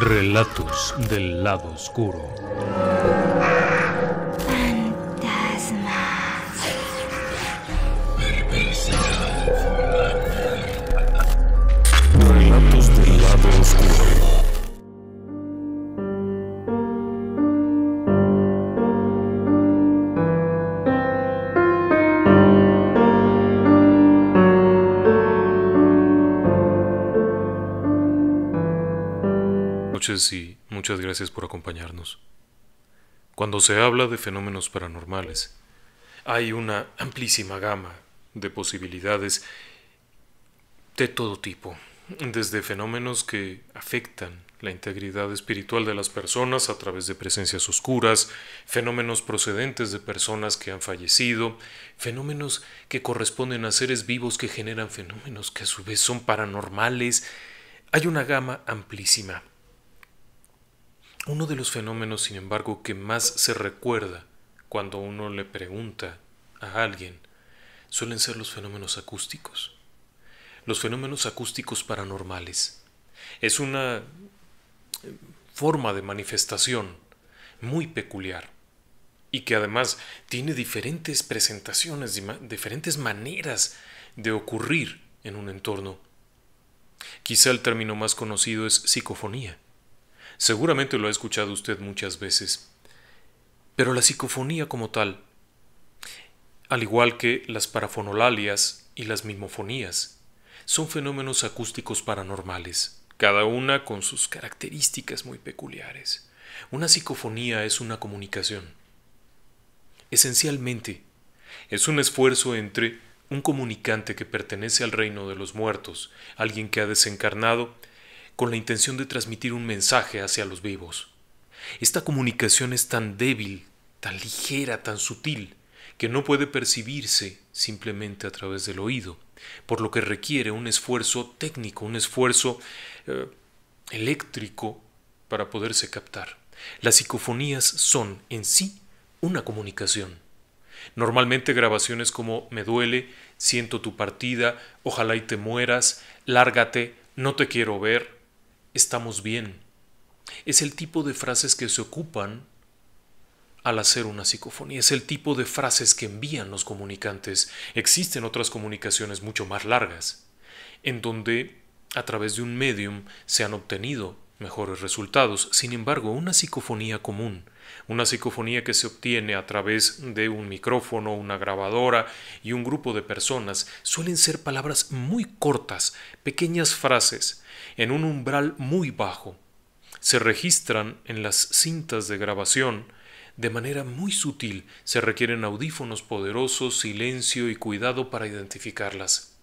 Relatos del lado oscuro. muchas gracias por acompañarnos. Cuando se habla de fenómenos paranormales, hay una amplísima gama de posibilidades de todo tipo, desde fenómenos que afectan la integridad espiritual de las personas a través de presencias oscuras, fenómenos procedentes de personas que han fallecido, fenómenos que corresponden a seres vivos que generan fenómenos que a su vez son paranormales. Hay una gama amplísima. Uno de los fenómenos, sin embargo, que más se recuerda cuando uno le pregunta a alguien suelen ser los fenómenos acústicos. Los fenómenos acústicos paranormales. Es una eh, forma de manifestación muy peculiar y que además tiene diferentes presentaciones, diferentes maneras de ocurrir en un entorno. Quizá el término más conocido es psicofonía Seguramente lo ha escuchado usted muchas veces. Pero la psicofonía como tal, al igual que las parafonolalias y las mimofonías, son fenómenos acústicos paranormales, cada una con sus características muy peculiares. Una psicofonía es una comunicación. Esencialmente, es un esfuerzo entre un comunicante que pertenece al reino de los muertos, alguien que ha desencarnado, con la intención de transmitir un mensaje hacia los vivos. Esta comunicación es tan débil, tan ligera, tan sutil, que no puede percibirse simplemente a través del oído, por lo que requiere un esfuerzo técnico, un esfuerzo eh, eléctrico para poderse captar. Las psicofonías son en sí una comunicación. Normalmente grabaciones como Me duele, siento tu partida, ojalá y te mueras, lárgate, no te quiero ver, estamos bien. Es el tipo de frases que se ocupan al hacer una psicofonía. Es el tipo de frases que envían los comunicantes. Existen otras comunicaciones mucho más largas, en donde a través de un medium se han obtenido mejores resultados. Sin embargo, una psicofonía común una psicofonía que se obtiene a través de un micrófono, una grabadora y un grupo de personas suelen ser palabras muy cortas, pequeñas frases, en un umbral muy bajo. Se registran en las cintas de grabación de manera muy sutil, se requieren audífonos poderosos, silencio y cuidado para identificarlas.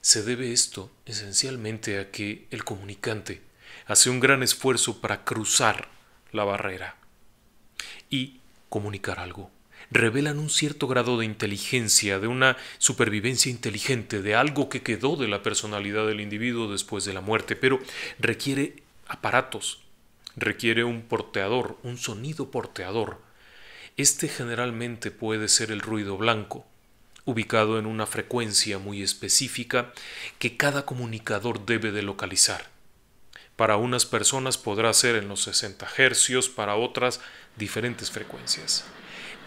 Se debe esto esencialmente a que el comunicante hace un gran esfuerzo para cruzar la barrera y comunicar algo. Revelan un cierto grado de inteligencia, de una supervivencia inteligente, de algo que quedó de la personalidad del individuo después de la muerte, pero requiere aparatos, requiere un porteador, un sonido porteador. Este generalmente puede ser el ruido blanco, ubicado en una frecuencia muy específica que cada comunicador debe de localizar. Para unas personas podrá ser en los 60 Hz, para otras diferentes frecuencias.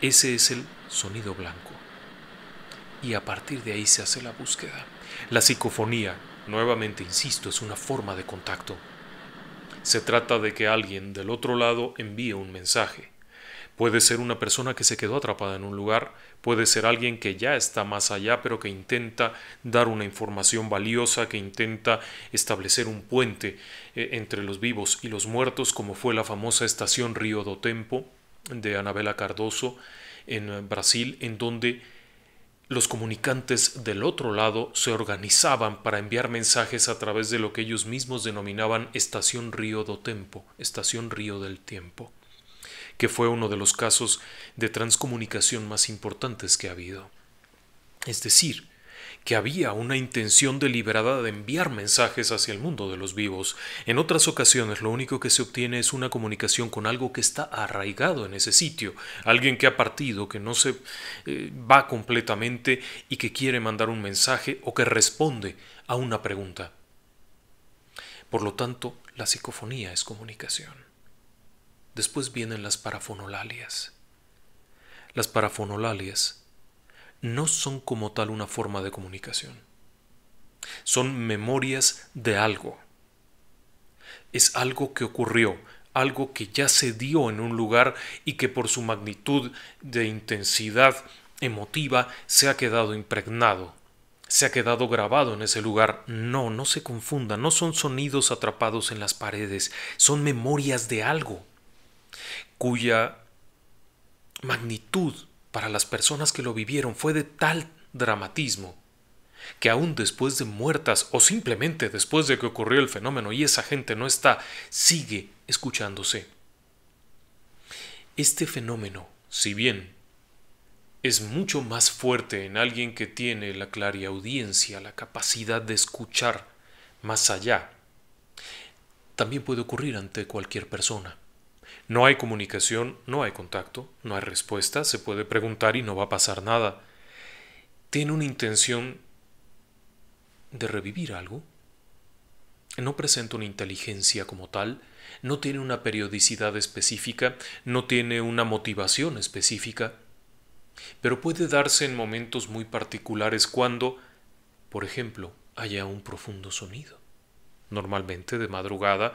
Ese es el sonido blanco. Y a partir de ahí se hace la búsqueda. La psicofonía, nuevamente insisto, es una forma de contacto. Se trata de que alguien del otro lado envíe un mensaje Puede ser una persona que se quedó atrapada en un lugar, puede ser alguien que ya está más allá, pero que intenta dar una información valiosa, que intenta establecer un puente eh, entre los vivos y los muertos, como fue la famosa estación Río do Tempo de Anabela Cardoso en eh, Brasil, en donde los comunicantes del otro lado se organizaban para enviar mensajes a través de lo que ellos mismos denominaban Estación Río do Tempo, Estación Río del Tiempo que fue uno de los casos de transcomunicación más importantes que ha habido. Es decir, que había una intención deliberada de enviar mensajes hacia el mundo de los vivos. En otras ocasiones lo único que se obtiene es una comunicación con algo que está arraigado en ese sitio, alguien que ha partido, que no se eh, va completamente y que quiere mandar un mensaje o que responde a una pregunta. Por lo tanto, la psicofonía es comunicación. Después vienen las parafonolalias. Las parafonolalias no son como tal una forma de comunicación. Son memorias de algo. Es algo que ocurrió, algo que ya se dio en un lugar y que por su magnitud de intensidad emotiva se ha quedado impregnado, se ha quedado grabado en ese lugar. No, no se confunda, no son sonidos atrapados en las paredes, son memorias de algo cuya magnitud para las personas que lo vivieron fue de tal dramatismo que aún después de muertas o simplemente después de que ocurrió el fenómeno y esa gente no está, sigue escuchándose. Este fenómeno, si bien es mucho más fuerte en alguien que tiene la audiencia la capacidad de escuchar más allá, también puede ocurrir ante cualquier persona. No hay comunicación, no hay contacto, no hay respuesta, se puede preguntar y no va a pasar nada. Tiene una intención de revivir algo. No presenta una inteligencia como tal, no tiene una periodicidad específica, no tiene una motivación específica, pero puede darse en momentos muy particulares cuando, por ejemplo, haya un profundo sonido, normalmente de madrugada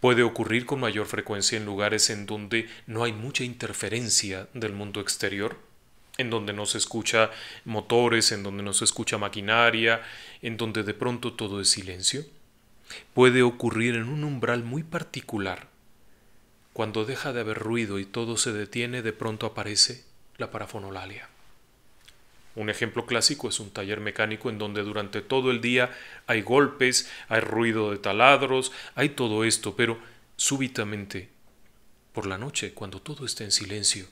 Puede ocurrir con mayor frecuencia en lugares en donde no hay mucha interferencia del mundo exterior, en donde no se escucha motores, en donde no se escucha maquinaria, en donde de pronto todo es silencio. Puede ocurrir en un umbral muy particular. Cuando deja de haber ruido y todo se detiene, de pronto aparece la parafonolalia. Un ejemplo clásico es un taller mecánico en donde durante todo el día hay golpes, hay ruido de taladros, hay todo esto, pero súbitamente, por la noche, cuando todo está en silencio,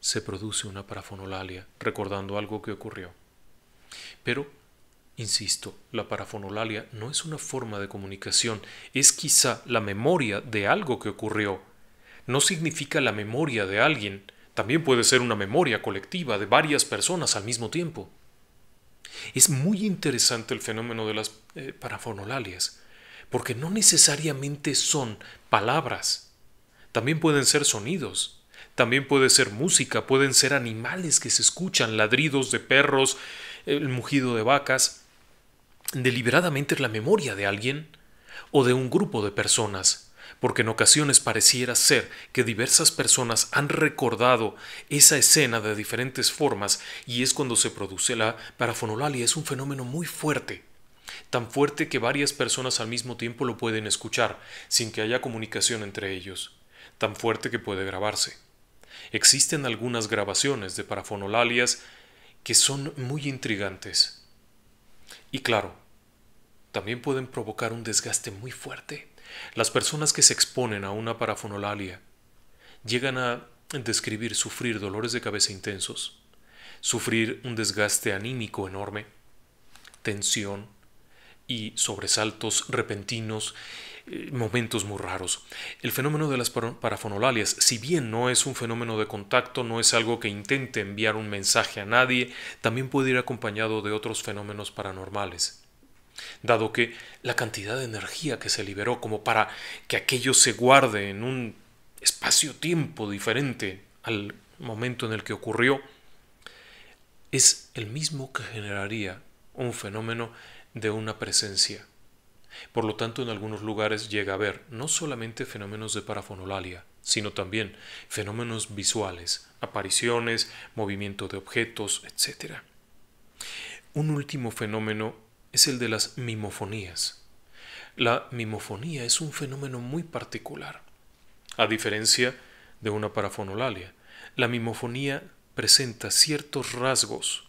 se produce una parafonolalia, recordando algo que ocurrió. Pero, insisto, la parafonolalia no es una forma de comunicación, es quizá la memoria de algo que ocurrió. No significa la memoria de alguien, también puede ser una memoria colectiva de varias personas al mismo tiempo. Es muy interesante el fenómeno de las eh, parafonolalias, porque no necesariamente son palabras, también pueden ser sonidos, también puede ser música, pueden ser animales que se escuchan, ladridos de perros, el mugido de vacas. Deliberadamente es la memoria de alguien o de un grupo de personas porque en ocasiones pareciera ser que diversas personas han recordado esa escena de diferentes formas y es cuando se produce la parafonolalia. Es un fenómeno muy fuerte, tan fuerte que varias personas al mismo tiempo lo pueden escuchar sin que haya comunicación entre ellos, tan fuerte que puede grabarse. Existen algunas grabaciones de parafonolalias que son muy intrigantes. Y claro, también pueden provocar un desgaste muy fuerte. Las personas que se exponen a una parafonolalia llegan a describir sufrir dolores de cabeza intensos, sufrir un desgaste anímico enorme, tensión y sobresaltos repentinos, eh, momentos muy raros. El fenómeno de las parafonolalias, si bien no es un fenómeno de contacto, no es algo que intente enviar un mensaje a nadie, también puede ir acompañado de otros fenómenos paranormales dado que la cantidad de energía que se liberó como para que aquello se guarde en un espacio-tiempo diferente al momento en el que ocurrió, es el mismo que generaría un fenómeno de una presencia. Por lo tanto, en algunos lugares llega a haber no solamente fenómenos de parafonolalia, sino también fenómenos visuales, apariciones, movimiento de objetos, etc. Un último fenómeno es el de las mimofonías. La mimofonía es un fenómeno muy particular. A diferencia de una parafonolalia, la mimofonía presenta ciertos rasgos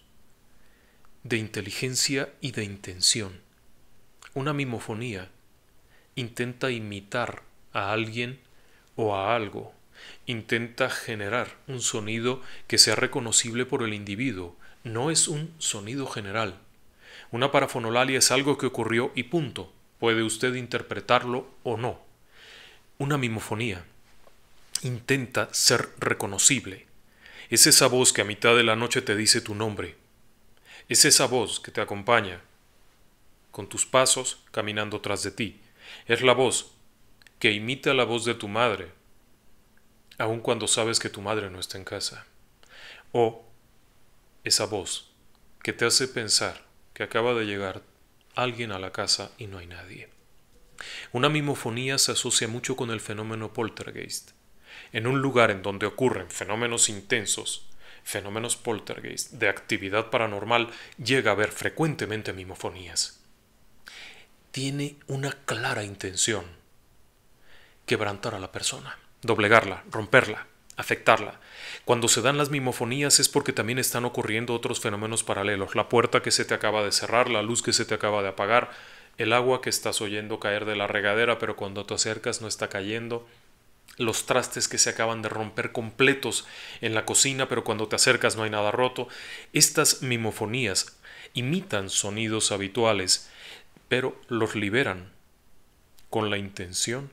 de inteligencia y de intención. Una mimofonía intenta imitar a alguien o a algo, intenta generar un sonido que sea reconocible por el individuo, no es un sonido general, una parafonolalia es algo que ocurrió y punto. Puede usted interpretarlo o no. Una mimofonía intenta ser reconocible. Es esa voz que a mitad de la noche te dice tu nombre. Es esa voz que te acompaña con tus pasos caminando tras de ti. Es la voz que imita la voz de tu madre, aun cuando sabes que tu madre no está en casa. O esa voz que te hace pensar que acaba de llegar alguien a la casa y no hay nadie. Una mimofonía se asocia mucho con el fenómeno poltergeist. En un lugar en donde ocurren fenómenos intensos, fenómenos poltergeist de actividad paranormal, llega a haber frecuentemente mimofonías. Tiene una clara intención, quebrantar a la persona, doblegarla, romperla, afectarla. Cuando se dan las mimofonías es porque también están ocurriendo otros fenómenos paralelos. La puerta que se te acaba de cerrar, la luz que se te acaba de apagar, el agua que estás oyendo caer de la regadera pero cuando te acercas no está cayendo, los trastes que se acaban de romper completos en la cocina pero cuando te acercas no hay nada roto. Estas mimofonías imitan sonidos habituales pero los liberan con la intención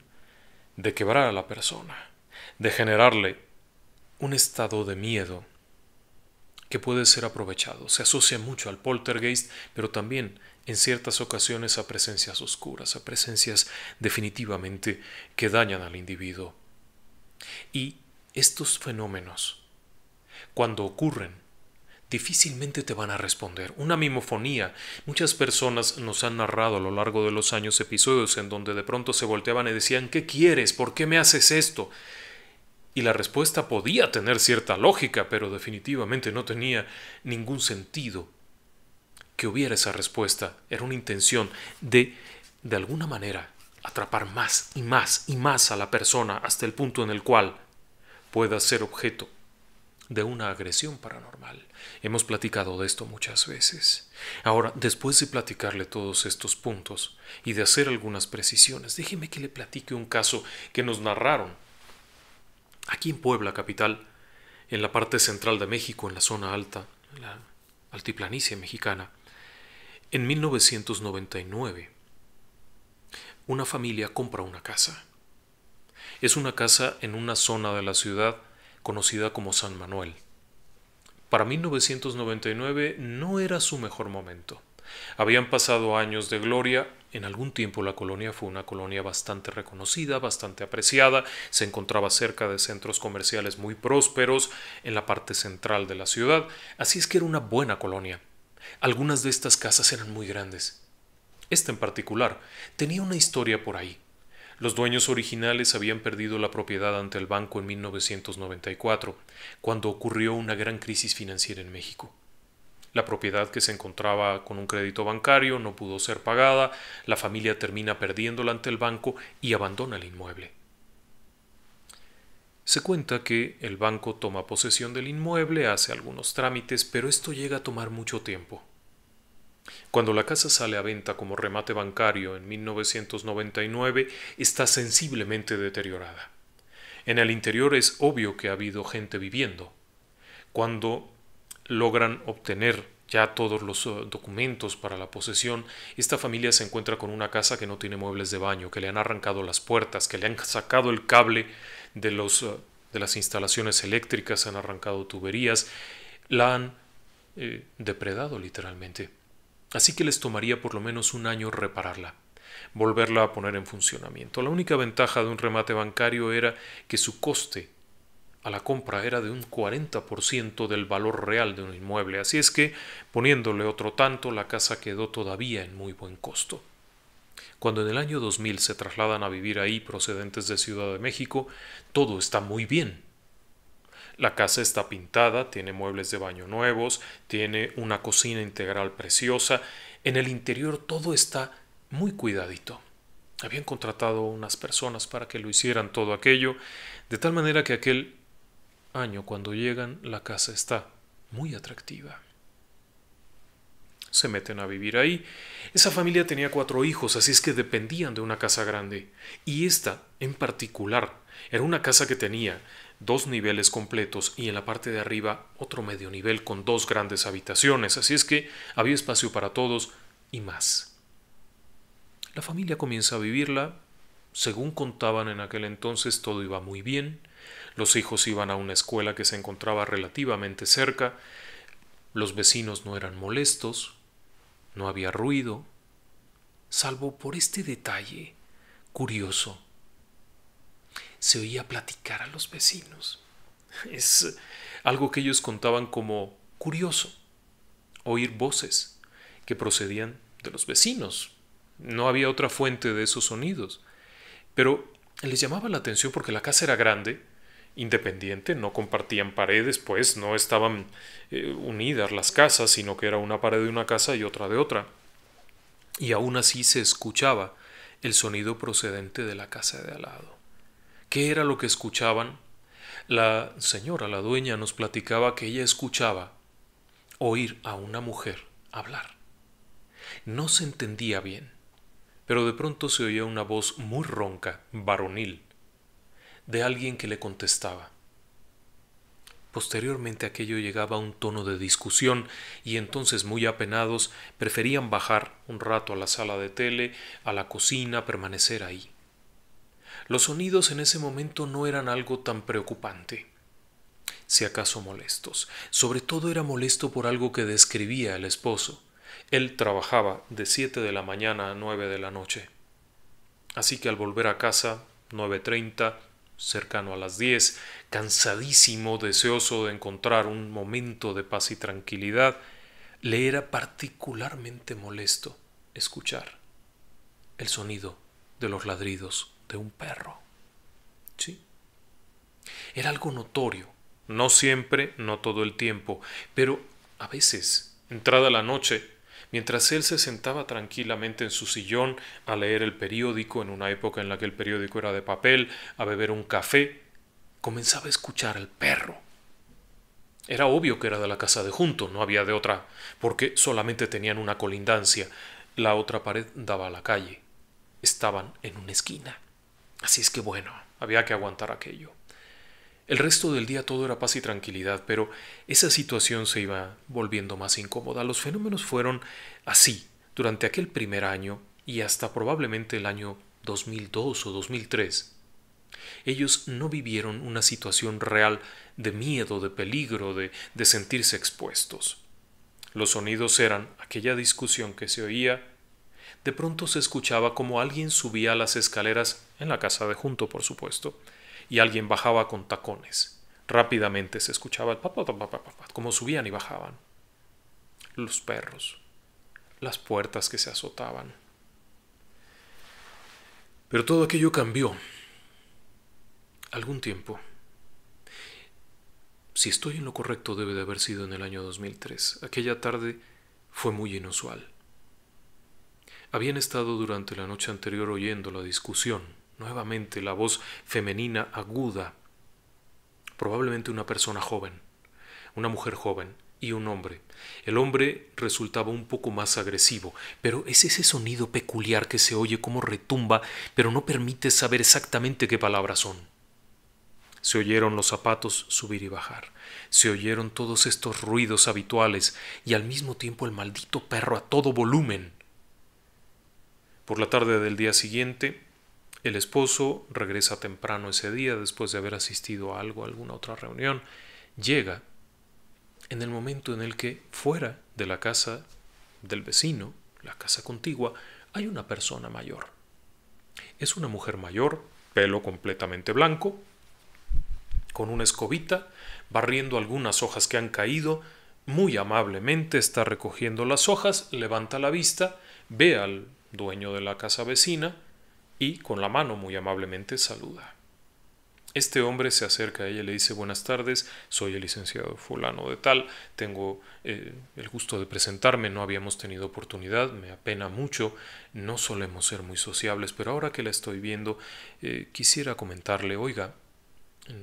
de quebrar a la persona, de generarle un estado de miedo que puede ser aprovechado. Se asocia mucho al poltergeist, pero también en ciertas ocasiones a presencias oscuras, a presencias definitivamente que dañan al individuo. Y estos fenómenos, cuando ocurren, difícilmente te van a responder. Una mimofonía. Muchas personas nos han narrado a lo largo de los años episodios en donde de pronto se volteaban y decían, ¿qué quieres? ¿Por qué me haces esto? Y la respuesta podía tener cierta lógica, pero definitivamente no tenía ningún sentido que hubiera esa respuesta. Era una intención de, de alguna manera, atrapar más y más y más a la persona hasta el punto en el cual pueda ser objeto de una agresión paranormal. Hemos platicado de esto muchas veces. Ahora, después de platicarle todos estos puntos y de hacer algunas precisiones, déjeme que le platique un caso que nos narraron aquí en Puebla, capital, en la parte central de México, en la zona alta, la altiplanicie mexicana, en 1999, una familia compra una casa. Es una casa en una zona de la ciudad conocida como San Manuel. Para 1999 no era su mejor momento. Habían pasado años de gloria en algún tiempo la colonia fue una colonia bastante reconocida, bastante apreciada, se encontraba cerca de centros comerciales muy prósperos en la parte central de la ciudad, así es que era una buena colonia. Algunas de estas casas eran muy grandes. Esta en particular tenía una historia por ahí. Los dueños originales habían perdido la propiedad ante el banco en 1994, cuando ocurrió una gran crisis financiera en México la propiedad que se encontraba con un crédito bancario no pudo ser pagada, la familia termina perdiéndola ante el banco y abandona el inmueble. Se cuenta que el banco toma posesión del inmueble, hace algunos trámites, pero esto llega a tomar mucho tiempo. Cuando la casa sale a venta como remate bancario en 1999, está sensiblemente deteriorada. En el interior es obvio que ha habido gente viviendo. Cuando logran obtener ya todos los eh, documentos para la posesión, esta familia se encuentra con una casa que no tiene muebles de baño, que le han arrancado las puertas, que le han sacado el cable de, eh, las instalaciones eléctricas, han arrancado tuberías, la han eh, depredado literalmente. Así que les tomaría por lo menos un año repararla, volverla a poner en funcionamiento. La única ventaja de un remate bancario era que su coste a la compra era de un 40% del valor real de un inmueble, así es que poniéndole otro tanto, la casa quedó todavía en muy buen costo. Cuando en el año 2000 se trasladan a vivir ahí procedentes de Ciudad de México, todo está muy bien. La casa está pintada, tiene muebles de baño nuevos, tiene una cocina integral preciosa, en el interior todo está muy cuidadito. Habían contratado unas personas para que lo hicieran todo aquello, de tal manera que aquel año, cuando llegan, la casa está muy atractiva. Se meten a vivir ahí. Esa familia tenía cuatro hijos, así es que dependían de una casa grande. Y esta, en particular, era una casa que tenía dos niveles completos y en la parte de arriba otro medio nivel con dos grandes habitaciones, así es que había espacio para todos y más. La familia comienza a vivirla, según contaban en aquel entonces todo iba muy bien, los hijos iban a una escuela que se encontraba relativamente cerca, los vecinos no eran molestos, no había ruido, salvo por este detalle curioso. Se oía platicar a los vecinos. Es algo que ellos contaban como curioso, oír voces que procedían de los vecinos. No había otra fuente de esos sonidos. Pero les llamaba la atención porque la casa era grande independiente, no compartían paredes, pues no estaban eh, unidas las casas, sino que era una pared de una casa y otra de otra. Y aún así se escuchaba el sonido procedente de la casa de al lado. ¿Qué era lo que escuchaban? La señora, la dueña, nos platicaba que ella escuchaba oír a una mujer hablar. No se entendía bien, pero de pronto se oía una voz muy ronca, varonil, de alguien que le contestaba. Posteriormente aquello llegaba a un tono de discusión y entonces muy apenados preferían bajar un rato a la sala de tele, a la cocina, permanecer ahí. Los sonidos en ese momento no eran algo tan preocupante, si acaso molestos. Sobre todo era molesto por algo que describía el esposo. Él trabajaba de siete de la mañana a nueve de la noche. Así que al volver a casa, nueve treinta, cercano a las 10, cansadísimo, deseoso de encontrar un momento de paz y tranquilidad, le era particularmente molesto escuchar el sonido de los ladridos de un perro. Sí. Era algo notorio, no siempre, no todo el tiempo, pero a veces, entrada la noche, mientras él se sentaba tranquilamente en su sillón a leer el periódico en una época en la que el periódico era de papel, a beber un café, comenzaba a escuchar al perro. Era obvio que era de la casa de junto, no había de otra, porque solamente tenían una colindancia, la otra pared daba a la calle. Estaban en una esquina. Así es que bueno, había que aguantar aquello. El resto del día todo era paz y tranquilidad, pero esa situación se iba volviendo más incómoda. Los fenómenos fueron así durante aquel primer año y hasta probablemente el año 2002 o 2003. Ellos no vivieron una situación real de miedo, de peligro, de, de sentirse expuestos. Los sonidos eran aquella discusión que se oía. De pronto se escuchaba como alguien subía las escaleras en la casa de junto, por supuesto y alguien bajaba con tacones. Rápidamente se escuchaba el papá, como subían y bajaban. Los perros, las puertas que se azotaban. Pero todo aquello cambió. Algún tiempo. Si estoy en lo correcto, debe de haber sido en el año 2003. Aquella tarde fue muy inusual. Habían estado durante la noche anterior oyendo la discusión Nuevamente la voz femenina aguda. Probablemente una persona joven, una mujer joven y un hombre. El hombre resultaba un poco más agresivo, pero es ese sonido peculiar que se oye como retumba, pero no permite saber exactamente qué palabras son. Se oyeron los zapatos subir y bajar, se oyeron todos estos ruidos habituales y al mismo tiempo el maldito perro a todo volumen. Por la tarde del día siguiente, el esposo regresa temprano ese día después de haber asistido a algo, alguna otra reunión. Llega en el momento en el que fuera de la casa del vecino, la casa contigua, hay una persona mayor. Es una mujer mayor, pelo completamente blanco, con una escobita, barriendo algunas hojas que han caído, muy amablemente está recogiendo las hojas, levanta la vista, ve al dueño de la casa vecina, y con la mano muy amablemente saluda. Este hombre se acerca a ella y le dice buenas tardes, soy el licenciado fulano de tal, tengo eh, el gusto de presentarme, no habíamos tenido oportunidad, me apena mucho, no solemos ser muy sociables, pero ahora que la estoy viendo, eh, quisiera comentarle, oiga,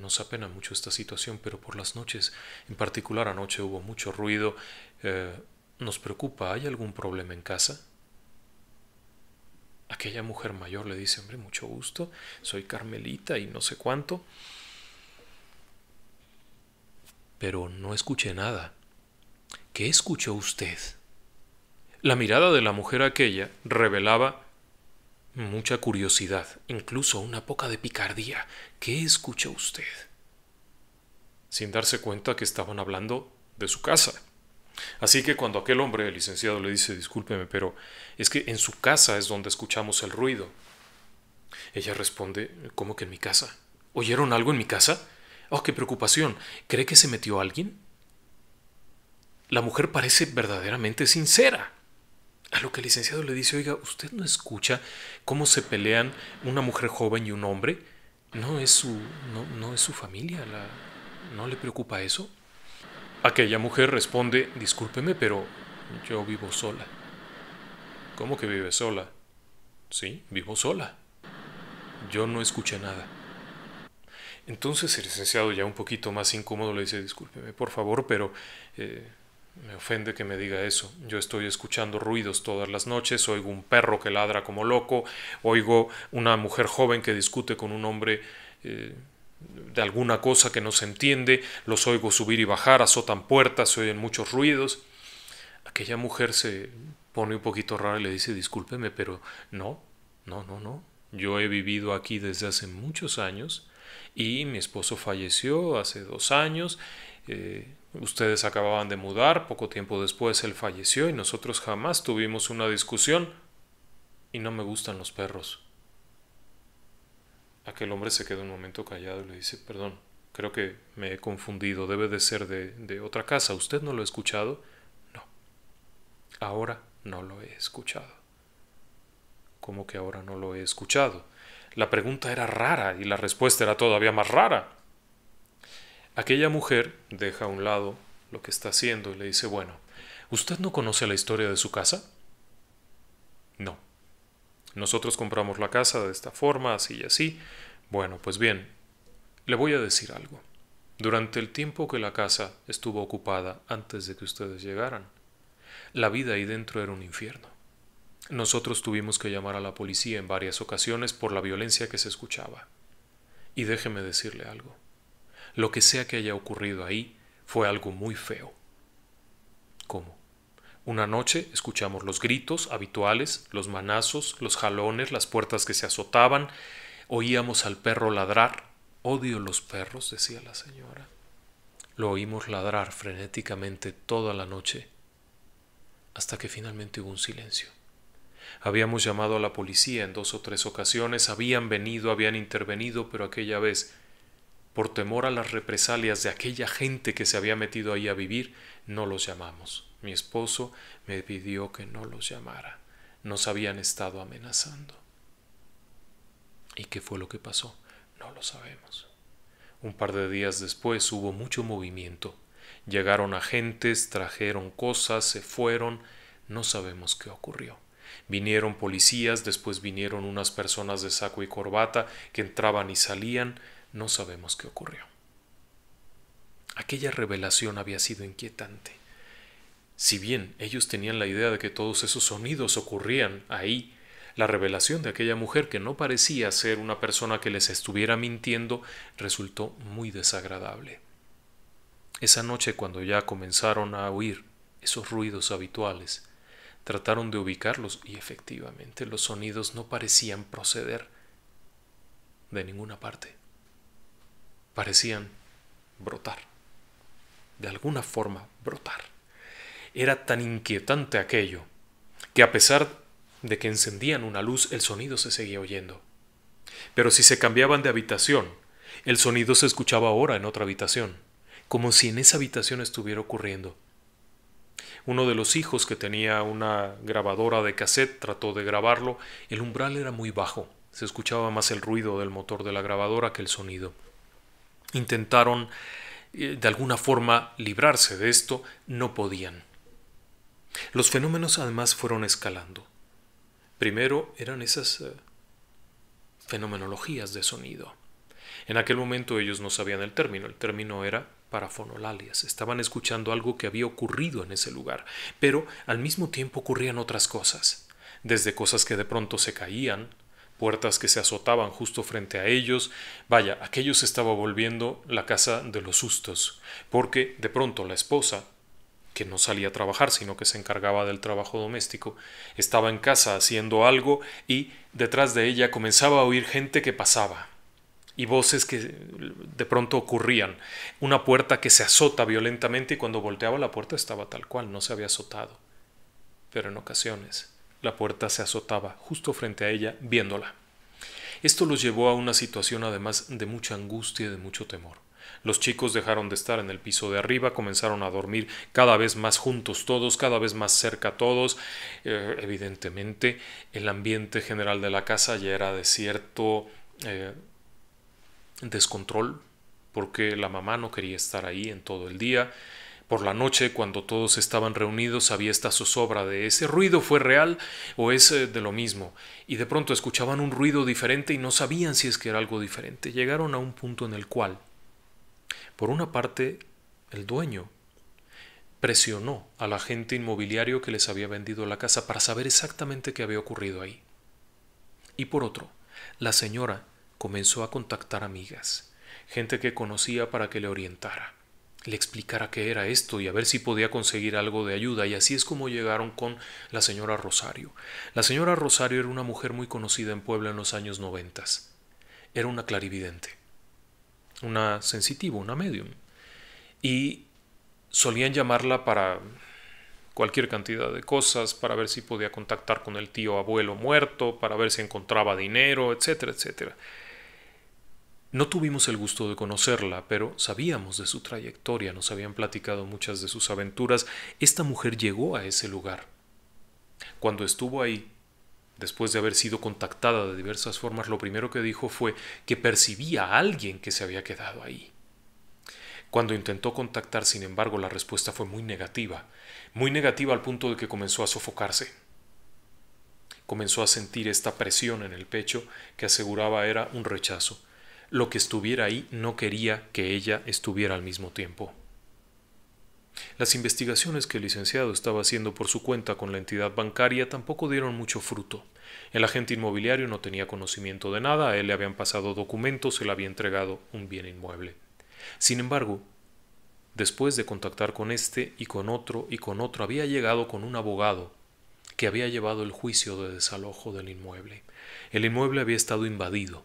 nos apena mucho esta situación, pero por las noches, en particular anoche hubo mucho ruido, eh, nos preocupa, ¿hay algún problema en casa? Aquella mujer mayor le dice, hombre, mucho gusto, soy Carmelita y no sé cuánto. Pero no escuché nada. ¿Qué escuchó usted? La mirada de la mujer aquella revelaba mucha curiosidad, incluso una poca de picardía. ¿Qué escuchó usted? Sin darse cuenta que estaban hablando de su casa. Así que cuando aquel hombre, el licenciado, le dice, discúlpeme, pero es que en su casa es donde escuchamos el ruido. Ella responde, ¿cómo que en mi casa? ¿Oyeron algo en mi casa? Oh, qué preocupación. ¿Cree que se metió alguien? La mujer parece verdaderamente sincera. A lo que el licenciado le dice, oiga, ¿usted no escucha cómo se pelean una mujer joven y un hombre? No es su, no, no es su familia, la, ¿no le preocupa eso? Aquella mujer responde, discúlpeme, pero yo vivo sola. ¿Cómo que vive sola? Sí, vivo sola. Yo no escuché nada. Entonces el licenciado, ya un poquito más incómodo, le dice, discúlpeme, por favor, pero eh, me ofende que me diga eso. Yo estoy escuchando ruidos todas las noches, oigo un perro que ladra como loco, oigo una mujer joven que discute con un hombre eh, de alguna cosa que no se entiende, los oigo subir y bajar, azotan puertas, se oyen muchos ruidos. Aquella mujer se pone un poquito rara y le dice, discúlpeme, pero no, no, no, no. Yo he vivido aquí desde hace muchos años y mi esposo falleció hace dos años. Eh, ustedes acababan de mudar, poco tiempo después él falleció y nosotros jamás tuvimos una discusión. Y no me gustan los perros. Aquel hombre se queda un momento callado y le dice, perdón, creo que me he confundido, debe de ser de, de otra casa, ¿usted no lo ha escuchado? No, ahora no lo he escuchado. ¿Cómo que ahora no lo he escuchado? La pregunta era rara y la respuesta era todavía más rara. Aquella mujer deja a un lado lo que está haciendo y le dice, bueno, ¿usted no conoce la historia de su casa? Nosotros compramos la casa de esta forma, así y así. Bueno, pues bien, le voy a decir algo. Durante el tiempo que la casa estuvo ocupada antes de que ustedes llegaran, la vida ahí dentro era un infierno. Nosotros tuvimos que llamar a la policía en varias ocasiones por la violencia que se escuchaba. Y déjeme decirle algo. Lo que sea que haya ocurrido ahí fue algo muy feo. ¿Cómo? Una noche escuchamos los gritos habituales, los manazos, los jalones, las puertas que se azotaban, oíamos al perro ladrar. Odio los perros, decía la señora. Lo oímos ladrar frenéticamente toda la noche, hasta que finalmente hubo un silencio. Habíamos llamado a la policía en dos o tres ocasiones, habían venido, habían intervenido, pero aquella vez, por temor a las represalias de aquella gente que se había metido ahí a vivir, no los llamamos. Mi esposo me pidió que no los llamara. Nos habían estado amenazando. ¿Y qué fue lo que pasó? No lo sabemos. Un par de días después hubo mucho movimiento. Llegaron agentes, trajeron cosas, se fueron. No sabemos qué ocurrió. Vinieron policías, después vinieron unas personas de saco y corbata que entraban y salían. No sabemos qué ocurrió. Aquella revelación había sido inquietante. Si bien ellos tenían la idea de que todos esos sonidos ocurrían ahí, la revelación de aquella mujer que no parecía ser una persona que les estuviera mintiendo resultó muy desagradable. Esa noche cuando ya comenzaron a oír esos ruidos habituales, trataron de ubicarlos y efectivamente los sonidos no parecían proceder de ninguna parte. Parecían brotar. De alguna forma brotar. Era tan inquietante aquello, que a pesar de que encendían una luz, el sonido se seguía oyendo. Pero si se cambiaban de habitación, el sonido se escuchaba ahora en otra habitación, como si en esa habitación estuviera ocurriendo. Uno de los hijos que tenía una grabadora de cassette trató de grabarlo, el umbral era muy bajo, se escuchaba más el ruido del motor de la grabadora que el sonido. Intentaron eh, de alguna forma librarse de esto, no podían. Los fenómenos además fueron escalando. Primero eran esas eh, fenomenologías de sonido. En aquel momento ellos no sabían el término, el término era parafonolalias, estaban escuchando algo que había ocurrido en ese lugar, pero al mismo tiempo ocurrían otras cosas, desde cosas que de pronto se caían, puertas que se azotaban justo frente a ellos. Vaya, aquello se estaba volviendo la casa de los sustos, porque de pronto la esposa, que no salía a trabajar, sino que se encargaba del trabajo doméstico. Estaba en casa haciendo algo y detrás de ella comenzaba a oír gente que pasaba y voces que de pronto ocurrían. Una puerta que se azota violentamente y cuando volteaba la puerta estaba tal cual, no se había azotado. Pero en ocasiones la puerta se azotaba justo frente a ella viéndola. Esto los llevó a una situación además de mucha angustia y de mucho temor. Los chicos dejaron de estar en el piso de arriba, comenzaron a dormir cada vez más juntos todos, cada vez más cerca todos. Eh, evidentemente, el ambiente general de la casa ya era de cierto eh, descontrol, porque la mamá no quería estar ahí en todo el día. Por la noche, cuando todos estaban reunidos, había esta zozobra de ese ruido fue real o es eh, de lo mismo. Y de pronto escuchaban un ruido diferente y no sabían si es que era algo diferente. Llegaron a un punto en el cual por una parte, el dueño presionó al agente inmobiliario que les había vendido la casa para saber exactamente qué había ocurrido ahí. Y por otro, la señora comenzó a contactar amigas, gente que conocía para que le orientara, le explicara qué era esto y a ver si podía conseguir algo de ayuda, y así es como llegaron con la señora Rosario. La señora Rosario era una mujer muy conocida en Puebla en los años noventas. Era una clarividente una sensitiva, una medium. Y solían llamarla para cualquier cantidad de cosas, para ver si podía contactar con el tío abuelo muerto, para ver si encontraba dinero, etcétera, etcétera. No tuvimos el gusto de conocerla, pero sabíamos de su trayectoria, nos habían platicado muchas de sus aventuras. Esta mujer llegó a ese lugar. Cuando estuvo ahí, después de haber sido contactada de diversas formas, lo primero que dijo fue que percibía a alguien que se había quedado ahí. Cuando intentó contactar, sin embargo, la respuesta fue muy negativa, muy negativa al punto de que comenzó a sofocarse. Comenzó a sentir esta presión en el pecho que aseguraba era un rechazo. Lo que estuviera ahí no quería que ella estuviera al mismo tiempo. Las investigaciones que el licenciado estaba haciendo por su cuenta con la entidad bancaria tampoco dieron mucho fruto. El agente inmobiliario no tenía conocimiento de nada, él le habían pasado documentos, se le había entregado un bien inmueble. Sin embargo, después de contactar con este y con otro y con otro, había llegado con un abogado que había llevado el juicio de desalojo del inmueble. El inmueble había estado invadido.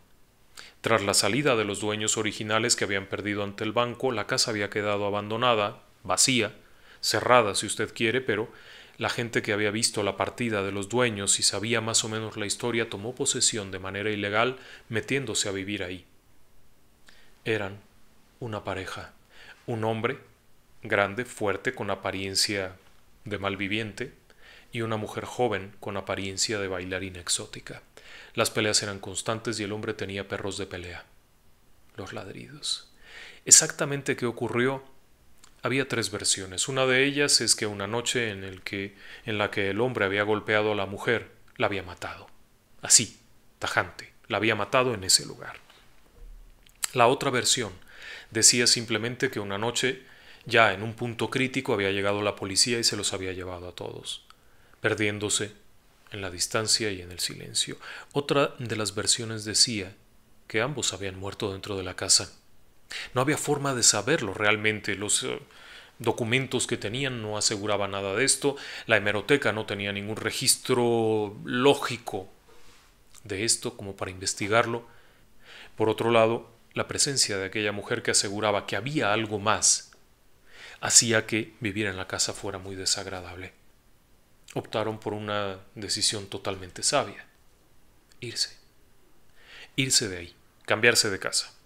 Tras la salida de los dueños originales que habían perdido ante el banco, la casa había quedado abandonada vacía, cerrada si usted quiere, pero la gente que había visto la partida de los dueños y sabía más o menos la historia tomó posesión de manera ilegal metiéndose a vivir ahí. Eran una pareja, un hombre grande, fuerte, con apariencia de malviviente, y una mujer joven con apariencia de bailarina exótica. Las peleas eran constantes y el hombre tenía perros de pelea. Los ladridos. Exactamente qué ocurrió había tres versiones. Una de ellas es que una noche en, el que, en la que el hombre había golpeado a la mujer, la había matado. Así, tajante, la había matado en ese lugar. La otra versión decía simplemente que una noche, ya en un punto crítico, había llegado la policía y se los había llevado a todos, perdiéndose en la distancia y en el silencio. Otra de las versiones decía que ambos habían muerto dentro de la casa no había forma de saberlo realmente. Los eh, documentos que tenían no aseguraban nada de esto. La hemeroteca no tenía ningún registro lógico de esto como para investigarlo. Por otro lado, la presencia de aquella mujer que aseguraba que había algo más hacía que vivir en la casa fuera muy desagradable. Optaron por una decisión totalmente sabia. Irse. Irse de ahí. Cambiarse de casa.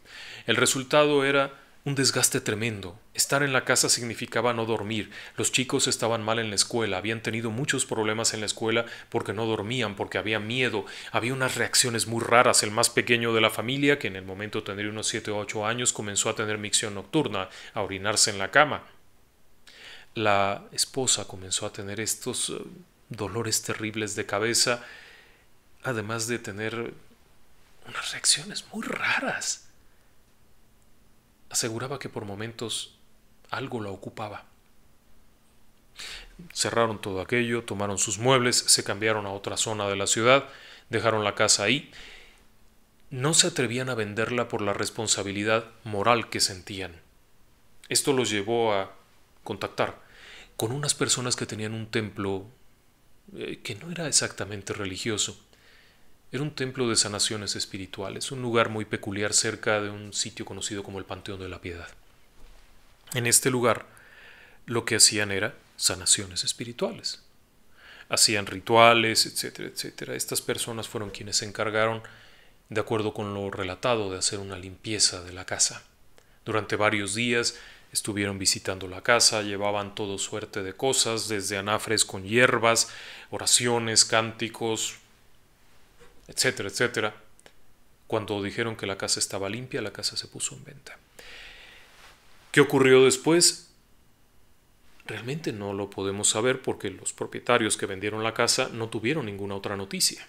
El resultado era un desgaste tremendo. Estar en la casa significaba no dormir. Los chicos estaban mal en la escuela, habían tenido muchos problemas en la escuela porque no dormían, porque había miedo, había unas reacciones muy raras. El más pequeño de la familia, que en el momento tendría unos 7 o 8 años, comenzó a tener micción nocturna, a orinarse en la cama. La esposa comenzó a tener estos eh, dolores terribles de cabeza, además de tener unas reacciones muy raras aseguraba que por momentos algo la ocupaba. Cerraron todo aquello, tomaron sus muebles, se cambiaron a otra zona de la ciudad, dejaron la casa ahí. No se atrevían a venderla por la responsabilidad moral que sentían. Esto los llevó a contactar con unas personas que tenían un templo eh, que no era exactamente religioso. Era un templo de sanaciones espirituales, un lugar muy peculiar cerca de un sitio conocido como el Panteón de la Piedad. En este lugar lo que hacían era sanaciones espirituales. Hacían rituales, etcétera, etcétera. Estas personas fueron quienes se encargaron, de acuerdo con lo relatado, de hacer una limpieza de la casa. Durante varios días Estuvieron visitando la casa, llevaban todo suerte de cosas, desde anafres con hierbas, oraciones, cánticos, etcétera, etcétera. Cuando dijeron que la casa estaba limpia, la casa se puso en venta. ¿Qué ocurrió después? Realmente no lo podemos saber porque los propietarios que vendieron la casa no tuvieron ninguna otra noticia.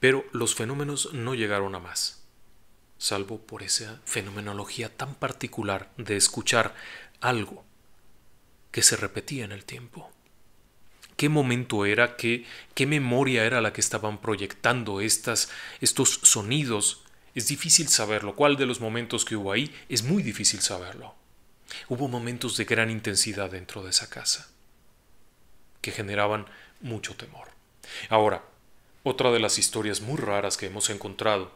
Pero los fenómenos no llegaron a más, salvo por esa fenomenología tan particular de escuchar algo que se repetía en el tiempo qué momento era, qué, qué memoria era la que estaban proyectando estas, estos sonidos. Es difícil saberlo. ¿Cuál de los momentos que hubo ahí? Es muy difícil saberlo. Hubo momentos de gran intensidad dentro de esa casa que generaban mucho temor. Ahora, otra de las historias muy raras que hemos encontrado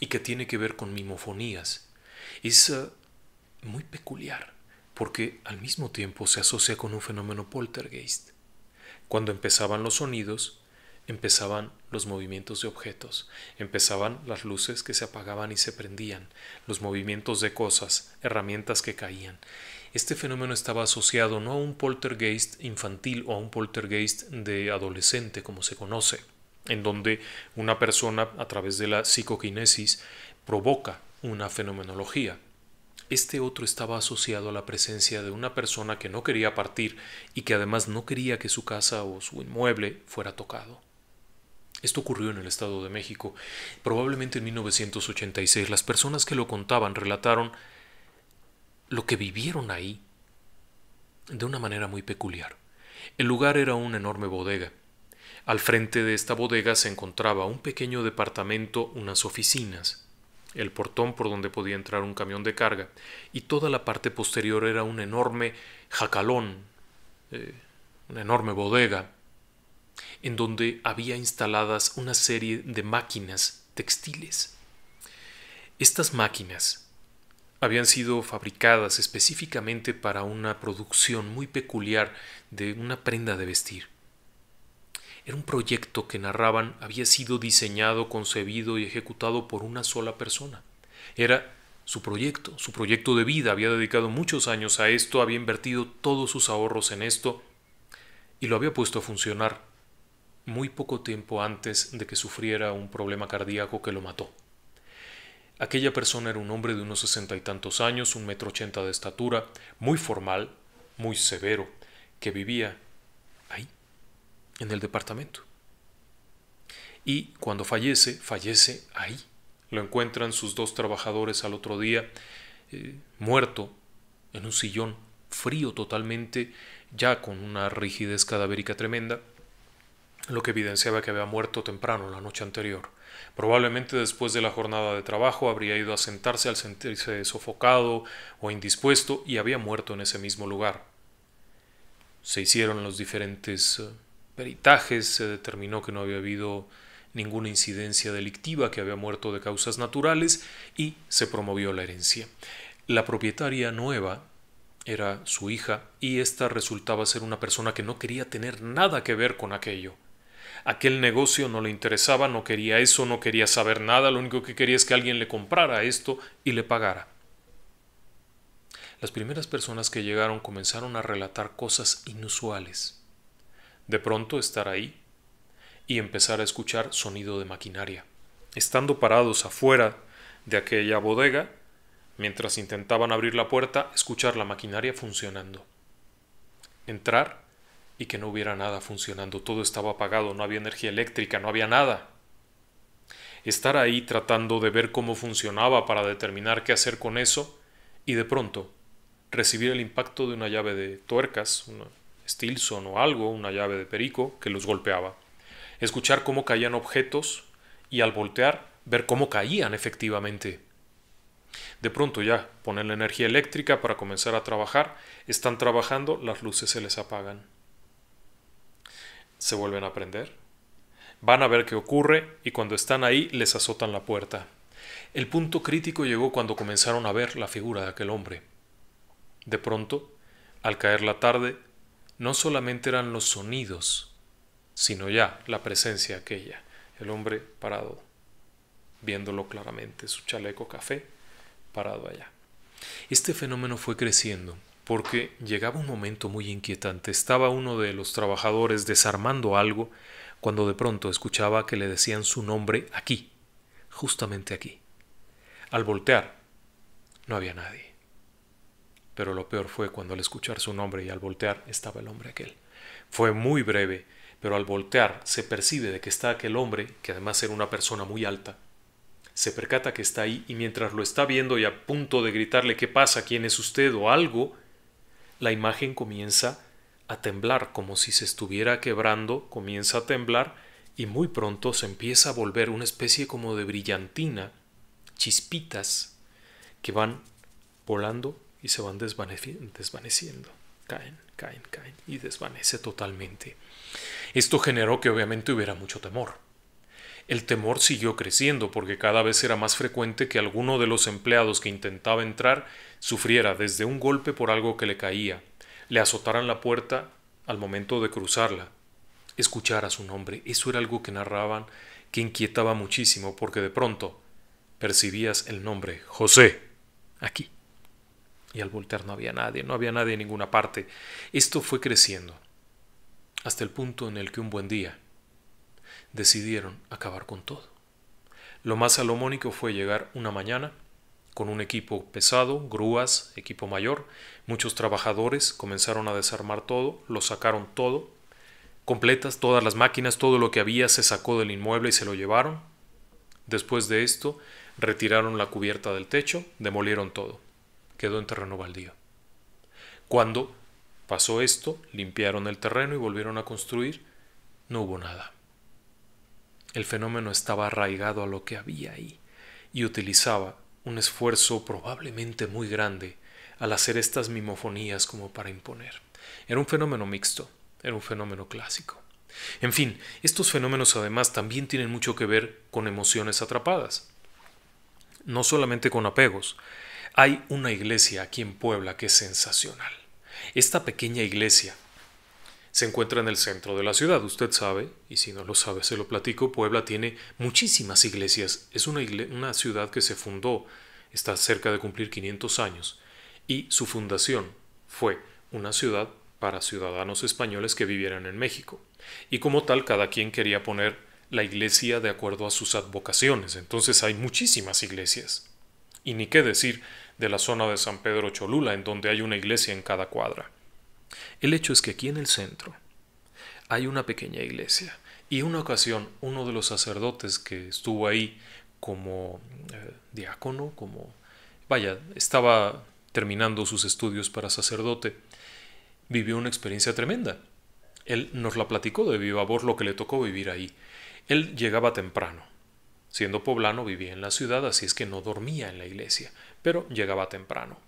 y que tiene que ver con mimofonías es ah, muy peculiar porque al mismo tiempo se asocia con un fenómeno poltergeist. Cuando empezaban los sonidos, empezaban los movimientos de objetos, empezaban las luces que se apagaban y se prendían, los movimientos de cosas, herramientas que caían. Este fenómeno estaba asociado no a un poltergeist infantil o a un poltergeist de adolescente, como se conoce, en donde una persona a través de la psicoquinesis provoca una fenomenología, este otro estaba asociado a la presencia de una persona que no quería partir y que además no quería que su casa o su inmueble fuera tocado. Esto ocurrió en el Estado de México. Probablemente en 1986 las personas que lo contaban relataron lo que vivieron ahí de una manera muy peculiar. El lugar era una enorme bodega. Al frente de esta bodega se encontraba un pequeño departamento, unas oficinas el portón por donde podía entrar un camión de carga, y toda la parte posterior era un enorme jacalón, eh, una enorme bodega, en donde había instaladas una serie de máquinas textiles. Estas máquinas habían sido fabricadas específicamente para una producción muy peculiar de una prenda de vestir. Era un proyecto que narraban había sido diseñado, concebido y ejecutado por una sola persona. Era su proyecto, su proyecto de vida, había dedicado muchos años a esto, había invertido todos sus ahorros en esto y lo había puesto a funcionar muy poco tiempo antes de que sufriera un problema cardíaco que lo mató. Aquella persona era un hombre de unos sesenta y tantos años, un metro ochenta de estatura, muy formal, muy severo, que vivía en el departamento. Y cuando fallece, fallece ahí. Lo encuentran sus dos trabajadores al otro día eh, muerto en un sillón frío totalmente, ya con una rigidez cadavérica tremenda, lo que evidenciaba que había muerto temprano la noche anterior. Probablemente después de la jornada de trabajo habría ido a sentarse al sentirse sofocado o indispuesto y había muerto en ese mismo lugar. Se hicieron los diferentes eh, peritajes se determinó que no había habido ninguna incidencia delictiva, que había muerto de causas naturales y se promovió la herencia. La propietaria nueva era su hija y esta resultaba ser una persona que no quería tener nada que ver con aquello. Aquel negocio no le interesaba, no quería eso, no quería saber nada, lo único que quería es que alguien le comprara esto y le pagara. Las primeras personas que llegaron comenzaron a relatar cosas inusuales de pronto estar ahí y empezar a escuchar sonido de maquinaria. Estando parados afuera de aquella bodega, mientras intentaban abrir la puerta, escuchar la maquinaria funcionando. Entrar y que no hubiera nada funcionando, todo estaba apagado, no había energía eléctrica, no había nada. Estar ahí tratando de ver cómo funcionaba para determinar qué hacer con eso y de pronto recibir el impacto de una llave de tuercas, Stilson o algo, una llave de perico, que los golpeaba. Escuchar cómo caían objetos y al voltear ver cómo caían efectivamente. De pronto ya, ponen la energía eléctrica para comenzar a trabajar, están trabajando, las luces se les apagan. Se vuelven a prender. Van a ver qué ocurre y cuando están ahí les azotan la puerta. El punto crítico llegó cuando comenzaron a ver la figura de aquel hombre. De pronto, al caer la tarde, no solamente eran los sonidos, sino ya la presencia aquella, el hombre parado, viéndolo claramente, su chaleco café parado allá. Este fenómeno fue creciendo porque llegaba un momento muy inquietante. Estaba uno de los trabajadores desarmando algo cuando de pronto escuchaba que le decían su nombre aquí, justamente aquí. Al voltear, no había nadie pero lo peor fue cuando al escuchar su nombre y al voltear estaba el hombre aquel. Fue muy breve, pero al voltear se percibe de que está aquel hombre, que además era una persona muy alta. Se percata que está ahí y mientras lo está viendo y a punto de gritarle qué pasa, quién es usted o algo, la imagen comienza a temblar como si se estuviera quebrando, comienza a temblar y muy pronto se empieza a volver una especie como de brillantina, chispitas que van volando y se van desvaneciendo, Caen, caen, caen y desvanece totalmente. Esto generó que obviamente hubiera mucho temor. El temor siguió creciendo porque cada vez era más frecuente que alguno de los empleados que intentaba entrar sufriera desde un golpe por algo que le caía, le azotaran la puerta al momento de cruzarla, a su nombre. Eso era algo que narraban que inquietaba muchísimo porque de pronto percibías el nombre José aquí y al voltear no había nadie, no había nadie en ninguna parte. Esto fue creciendo, hasta el punto en el que un buen día decidieron acabar con todo. Lo más salomónico fue llegar una mañana con un equipo pesado, grúas, equipo mayor, muchos trabajadores comenzaron a desarmar todo, lo sacaron todo, completas todas las máquinas, todo lo que había se sacó del inmueble y se lo llevaron. Después de esto, retiraron la cubierta del techo, demolieron todo quedó en terreno baldío. Cuando pasó esto, limpiaron el terreno y volvieron a construir, no hubo nada. El fenómeno estaba arraigado a lo que había ahí y utilizaba un esfuerzo probablemente muy grande al hacer estas mimofonías como para imponer. Era un fenómeno mixto, era un fenómeno clásico. En fin, estos fenómenos además también tienen mucho que ver con emociones atrapadas, no solamente con apegos, hay una iglesia aquí en Puebla que es sensacional. Esta pequeña iglesia se encuentra en el centro de la ciudad, usted sabe, y si no lo sabe se lo platico, Puebla tiene muchísimas iglesias, es una, una ciudad que se fundó, está cerca de cumplir 500 años, y su fundación fue una ciudad para ciudadanos españoles que vivieran en México, y como tal cada quien quería poner la iglesia de acuerdo a sus advocaciones, entonces hay muchísimas iglesias. Y ni qué decir de la zona de San Pedro Cholula, en donde hay una iglesia en cada cuadra. El hecho es que aquí en el centro hay una pequeña iglesia y una ocasión uno de los sacerdotes que estuvo ahí como eh, diácono, como vaya, estaba terminando sus estudios para sacerdote, vivió una experiencia tremenda. Él nos la platicó de viva voz lo que le tocó vivir ahí. Él llegaba temprano, Siendo poblano vivía en la ciudad, así es que no dormía en la iglesia, pero llegaba temprano.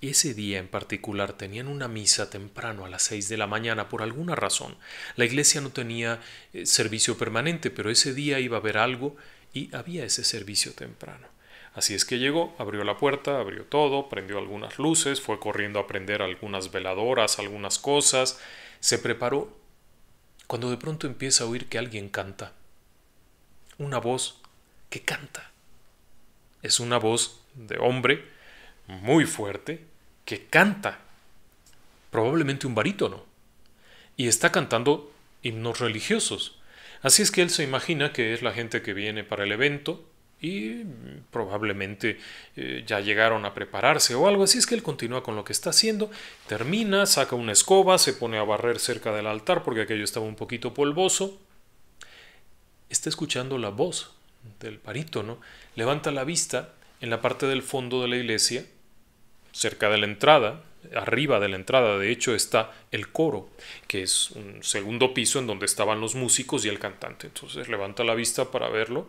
Ese día en particular tenían una misa temprano a las seis de la mañana por alguna razón. La iglesia no tenía eh, servicio permanente, pero ese día iba a haber algo y había ese servicio temprano. Así es que llegó, abrió la puerta, abrió todo, prendió algunas luces, fue corriendo a prender algunas veladoras, algunas cosas, se preparó, cuando de pronto empieza a oír que alguien canta. Una voz que canta. Es una voz de hombre muy fuerte que canta, probablemente un barítono, y está cantando himnos religiosos. Así es que él se imagina que es la gente que viene para el evento y probablemente eh, ya llegaron a prepararse o algo, así es que él continúa con lo que está haciendo, termina, saca una escoba, se pone a barrer cerca del altar porque aquello estaba un poquito polvoso, está escuchando la voz del barítono, levanta la vista en la parte del fondo de la iglesia, cerca de la entrada, arriba de la entrada, de hecho, está el coro, que es un segundo piso en donde estaban los músicos y el cantante. Entonces levanta la vista para verlo,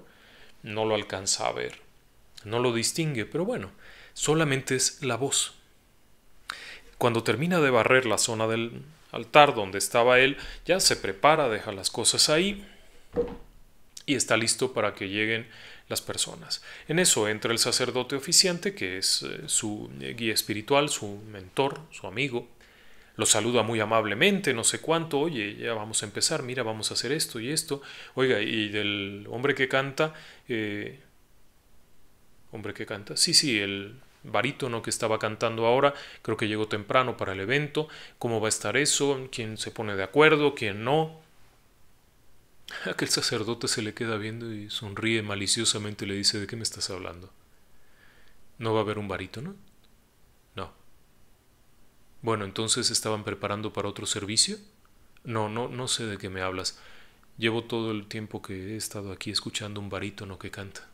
no lo alcanza a ver, no lo distingue, pero bueno, solamente es la voz. Cuando termina de barrer la zona del altar donde estaba él, ya se prepara, deja las cosas ahí está listo para que lleguen las personas. En eso entra el sacerdote oficiante, que es eh, su eh, guía espiritual, su mentor, su amigo. Lo saluda muy amablemente, no sé cuánto, oye, ya vamos a empezar, mira, vamos a hacer esto y esto. Oiga, y del hombre que canta, eh, hombre que canta, sí, sí, el barítono que estaba cantando ahora, creo que llegó temprano para el evento, cómo va a estar eso, quién se pone de acuerdo, quién no, Aquel sacerdote se le queda viendo y sonríe maliciosamente y le dice, ¿de qué me estás hablando? ¿No va a haber un barítono? No. Bueno, entonces estaban preparando para otro servicio? No, no, no sé de qué me hablas. Llevo todo el tiempo que he estado aquí escuchando un barítono que canta.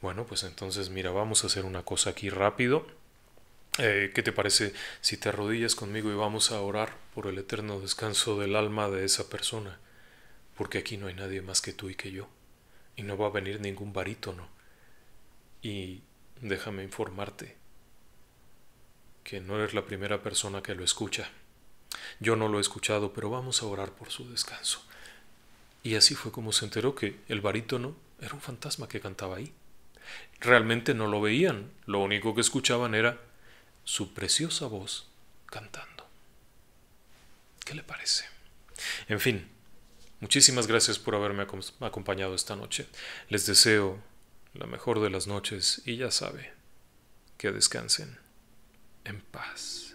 Bueno, pues entonces mira, vamos a hacer una cosa aquí rápido. Eh, ¿Qué te parece si te arrodillas conmigo y vamos a orar por el eterno descanso del alma de esa persona? Porque aquí no hay nadie más que tú y que yo, y no va a venir ningún barítono. Y déjame informarte que no eres la primera persona que lo escucha. Yo no lo he escuchado, pero vamos a orar por su descanso. Y así fue como se enteró que el barítono era un fantasma que cantaba ahí. Realmente no lo veían, lo único que escuchaban era su preciosa voz cantando. ¿Qué le parece? En fin, muchísimas gracias por haberme acompañado esta noche. Les deseo la mejor de las noches y ya sabe, que descansen en paz.